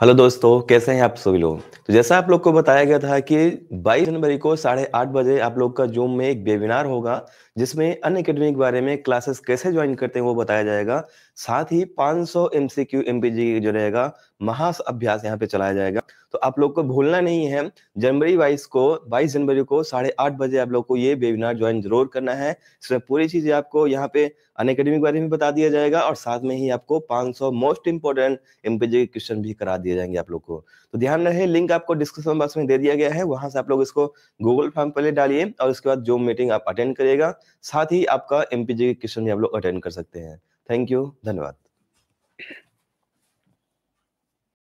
hello दोस्तों कैसे हैं आप सभी लोग तो जैसा आप लोग को बताया गया था कि 22 जनवरी को साढ़े आठ बजे आप लोग का जूम में एक वेबिनार होगा जिसमें अन अकेडमी के बारे में क्लासेस कैसे ज्वाइन करते हैं वो बताया जाएगा साथ ही 500 सौ M C Q M P G जो रहेगा महास अभ्यास यहाँ पे चलाया जाएगा तो आप लोग को भूलना नहीं है जनवरी बाईस को बाईस जनवरी को साढ़े आठ बजे आप लोग को ये वेबिनार ज्वाइन जरूर करना है इसमें पूरी चीजें आपको यहाँ पे अन अकेडमी के बारे में बता दिया जाएगा और साथ में ही आपको पांच मोस्ट इंपोर्टेंट एमपीजी के क्वेश्चन भी करा दिए जाएंगे आप लोग को तो ध्यान रहे लिंक आपको डिस्क्रिप्शन बॉक्स में दे दिया गया है वहां से आप लोग इसको गूगल फॉर्म पहले डालिए और उसके बाद जो मीटिंग आप अटेंड करिएगा साथ ही आपका एमपीजी क्वेश्चन भी आप लोग अटेंड कर सकते हैं थैंक यू धन्यवाद